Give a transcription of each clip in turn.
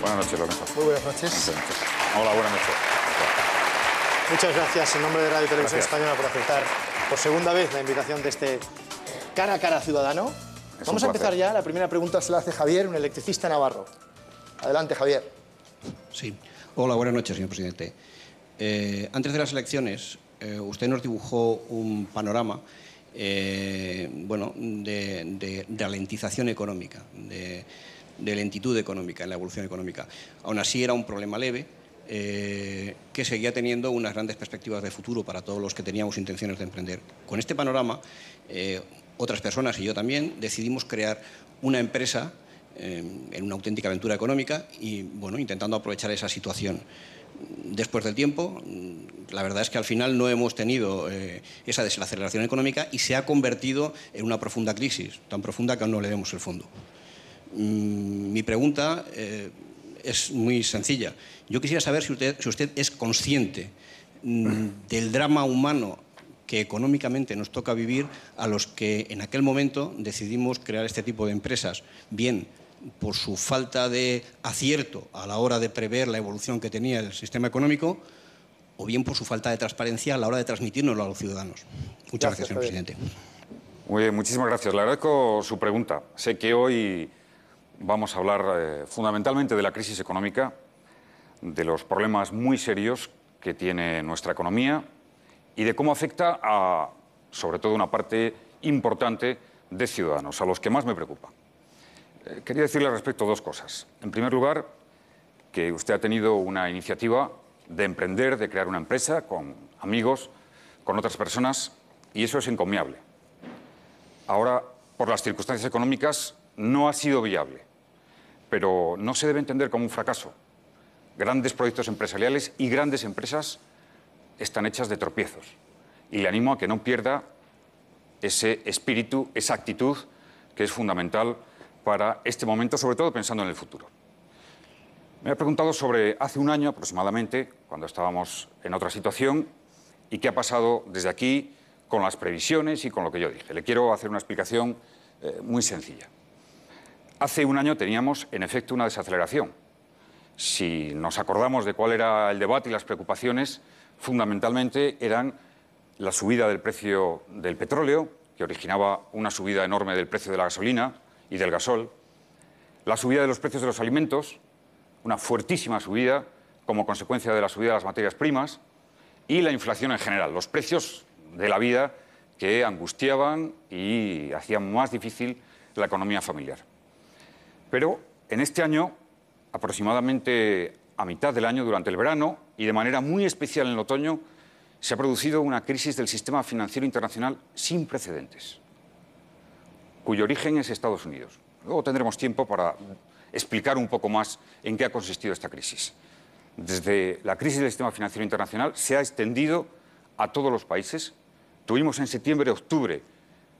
Buenas noches, Lorenzo. Muy buenas noches. Hola, buenas noches. Muchas gracias en nombre de Radio Televisión Española por aceptar por segunda vez la invitación de este cara a cara ciudadano. Vamos a empezar ya. La primera pregunta se la hace Javier, un electricista navarro. Adelante, Javier. Sí. Hola, buenas noches, señor presidente. Eh, antes de las elecciones, eh, usted nos dibujó un panorama eh, bueno, de, de, de, ralentización económica, de, de lentitud económica, en la evolución económica. Aún así era un problema leve eh, que seguía teniendo unas grandes perspectivas de futuro para todos los que teníamos intenciones de emprender. Con este panorama, eh, otras personas y yo también decidimos crear una empresa eh, en una auténtica aventura económica y bueno, intentando aprovechar esa situación después del tiempo, la verdad es que al final no hemos tenido esa desaceleración económica y se ha convertido en una profunda crisis, tan profunda que aún no le vemos el fondo. Mm, mi pregunta eh, es muy sencilla. Yo quisiera saber si usted, es consciente mm, del drama humano que económicamente nos toca vivir a los que en aquel momento decidimos crear este tipo de empresas, bien por su falta de acierto a la hora de prever la evolución que tenía el sistema económico, o bien por su falta de transparencia a la hora de transmitirnoslo a los ciudadanos. Muchas gracias, gracias señor presidente. Muy bien, muchísimas gracias. Le agradezco su pregunta. Sé que hoy vamos a hablar eh, fundamentalmente de la crisis económica, de los problemas muy serios que tiene nuestra economía y de cómo afecta a, sobre todo, una parte importante de ciudadanos, a los que más me preocupa. Eh, quería decirle al respecto dos cosas. En primer lugar, que usted ha tenido una iniciativa de emprender, de crear una empresa con amigos, con otras personas, y eso es encomiable. Ahora, por las circunstancias económicas, no ha sido viable pero no se debe entender como un fracaso. Grandes proyectos empresariales y grandes empresas están hechas de tropiezos. Y le animo a que no pierda ese espíritu, esa actitud que es fundamental para este momento, sobre todo pensando en el futuro. Me ha preguntado sobre hace un año aproximadamente, cuando estábamos en otra situación, y qué ha pasado desde aquí con las previsiones y con lo que yo dije. Le quiero hacer una explicación eh, muy sencilla. Hace un año teníamos, en efecto, una desaceleración. Si nos acordamos de cuál era el debate y las preocupaciones, fundamentalmente eran la subida del precio del petróleo, que originaba una subida enorme del precio de la gasolina y del gasol, la subida de los precios de los alimentos, una fuertísima subida como consecuencia de la subida de las materias primas, y la inflación en general, los precios de la vida que angustiaban y hacían más difícil la economía familiar. Pero en este año, aproximadamente a mitad del año, durante el verano y de manera muy especial en el otoño, se ha producido una crisis del sistema financiero internacional sin precedentes, cuyo origen es Estados Unidos. Luego tendremos tiempo para explicar un poco más en qué ha consistido esta crisis. Desde la crisis del sistema financiero internacional se ha extendido a todos los países. Tuvimos en septiembre-octubre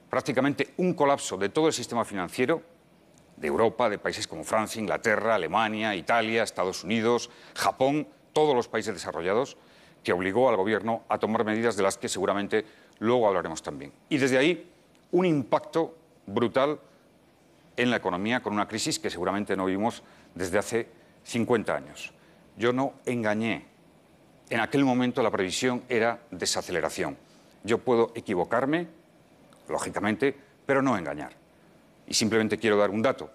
prácticamente un colapso de todo el sistema financiero de Europa, de países como Francia, Inglaterra, Alemania, Italia, Estados Unidos, Japón, todos los países desarrollados, que obligó al gobierno a tomar medidas de las que seguramente luego hablaremos también. Y desde ahí, un impacto brutal en la economía con una crisis que seguramente no vimos desde hace 50 años. Yo no engañé. En aquel momento la previsión era desaceleración. Yo puedo equivocarme, lógicamente, pero no engañar. Y simplemente quiero dar un dato.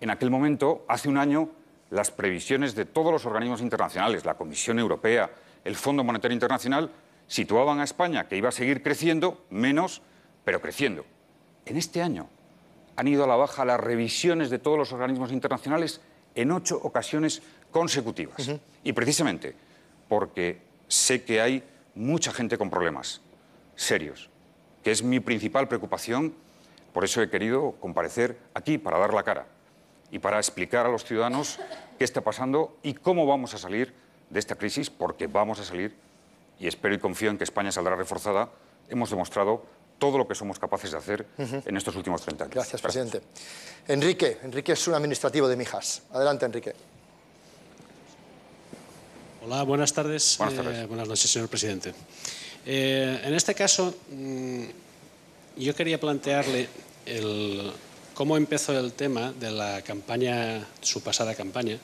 En aquel momento, hace un año, las previsiones de todos los organismos internacionales, la Comisión Europea, el Fondo Monetario Internacional, situaban a España que iba a seguir creciendo, menos, pero creciendo. En este año han ido a la baja las revisiones de todos los organismos internacionales en ocho ocasiones consecutivas. Y precisamente porque sé que hay mucha gente con problemas serios, que es mi principal preocupación por eso he querido comparecer aquí para dar la cara y para explicar a los ciudadanos qué está pasando y cómo vamos a salir de esta crisis, porque vamos a salir y espero y confío en que España saldrá reforzada. Hemos demostrado todo lo que somos capaces de hacer en estos últimos 30 años. Gracias, presidente. Enrique, Enrique es un administrativo de Mijas. Adelante, Enrique. Hola, buenas tardes. Buenas, eh, buenas noches, señor presidente. Eh, en este caso, mm, yo quería plantearle cómo empezó el tema de la campaña, su pasada campaña.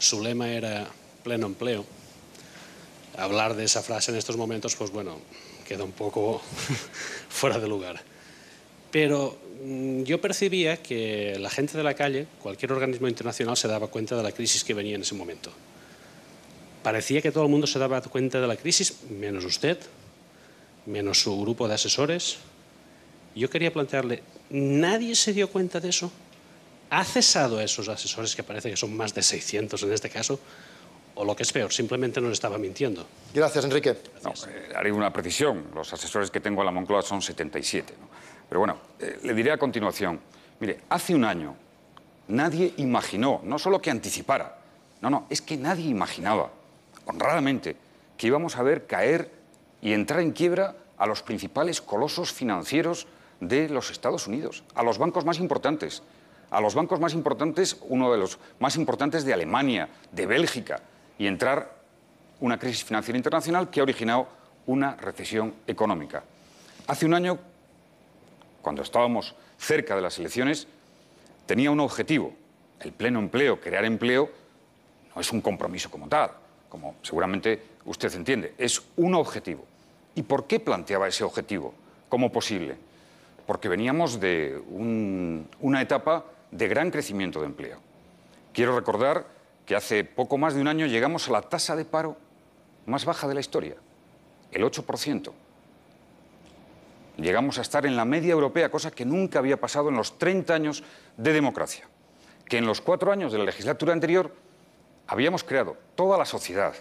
Su lema era pleno empleo. Hablar de esa frase en estos momentos, pues bueno, queda un poco fuera de lugar. Pero mm, yo percibía que la gente de la calle, cualquier organismo internacional, se daba cuenta de la crisis que venía en ese momento. Parecía que todo el mundo se daba cuenta de la crisis, menos usted, menos su grupo de asesores, yo quería plantearle, ¿nadie se dio cuenta de eso? ¿Ha cesado a esos asesores, que parece que son más de 600 en este caso? O lo que es peor, simplemente nos estaba mintiendo. Gracias, Enrique. Eh, haré una precisión. Los asesores que tengo a la Moncloa son 77. Pero bueno, eh, le diré a continuación. Mire, hace un año nadie imaginó, no solo que anticipara, no, no, es que nadie imaginaba, honradamente, que íbamos a ver caer y entrar en quiebra a los principales colosos financieros de los Estados Unidos, a los bancos más importantes, a los bancos más importantes, uno de los más importantes de Alemania, de Bélgica, y entrar una crisis financiera internacional que ha originado una recesión económica. Hace un año, cuando estábamos cerca de las elecciones, tenía un objetivo, el pleno empleo, crear empleo, no es un compromiso como tal, como seguramente usted entiende, es un objetivo. ¿Y por qué planteaba ese objetivo como posible? porque veníamos de una etapa de gran crecimiento de empleo. Quiero recordar que hace poco más de un año llegamos a la tasa de paro más baja de la historia, el 8%. Llegamos a estar en la media europea, cosa que nunca había pasado en los 30 años de democracia, que en los cuatro años de la legislatura anterior habíamos creado toda la sociedad,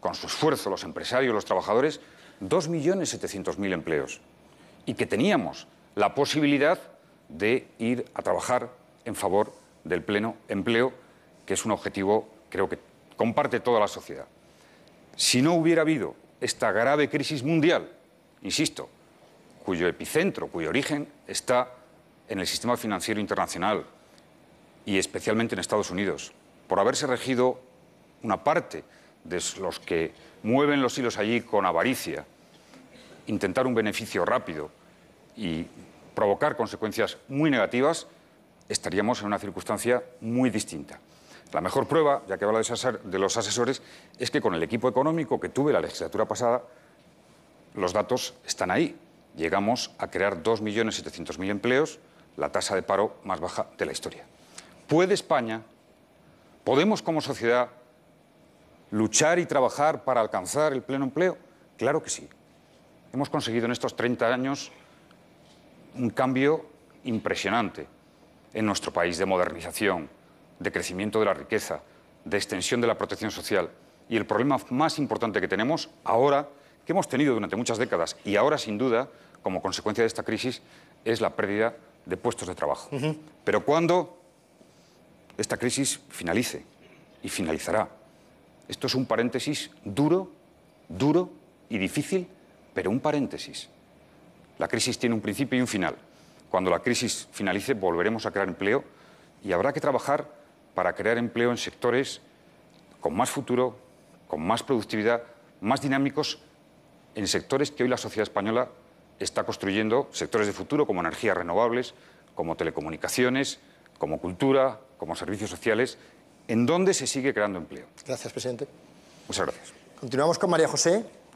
con su esfuerzo, los empresarios, los trabajadores, 2.700.000 empleos, y que teníamos la posibilidad de ir a trabajar en favor del pleno empleo, que es un objetivo creo que comparte toda la sociedad. Si no hubiera habido esta grave crisis mundial, insisto, cuyo epicentro, cuyo origen está en el sistema financiero internacional y especialmente en Estados Unidos, por haberse regido una parte de los que mueven los hilos allí con avaricia, intentar un beneficio rápido, y provocar consecuencias muy negativas, estaríamos en una circunstancia muy distinta. La mejor prueba, ya que habla de los asesores, es que con el equipo económico que tuve la legislatura pasada, los datos están ahí. Llegamos a crear 2.700.000 empleos, la tasa de paro más baja de la historia. ¿Puede España, podemos como sociedad, luchar y trabajar para alcanzar el pleno empleo? Claro que sí. Hemos conseguido en estos 30 años un cambio impresionante en nuestro país de modernización, de crecimiento de la riqueza, de extensión de la protección social. Y el problema más importante que tenemos ahora, que hemos tenido durante muchas décadas y ahora sin duda, como consecuencia de esta crisis, es la pérdida de puestos de trabajo. Pero cuando esta crisis finalice, y finalizará, esto es un paréntesis duro, duro y difícil, pero un paréntesis. La crisis tiene un principio y un final. Cuando la crisis finalice volveremos a crear empleo y habrá que trabajar para crear empleo en sectores con más futuro, con más productividad, más dinámicos, en sectores que hoy la sociedad española está construyendo, sectores de futuro como energías renovables, como telecomunicaciones, como cultura, como servicios sociales, en donde se sigue creando empleo. Gracias, presidente. Muchas gracias. Continuamos con María José.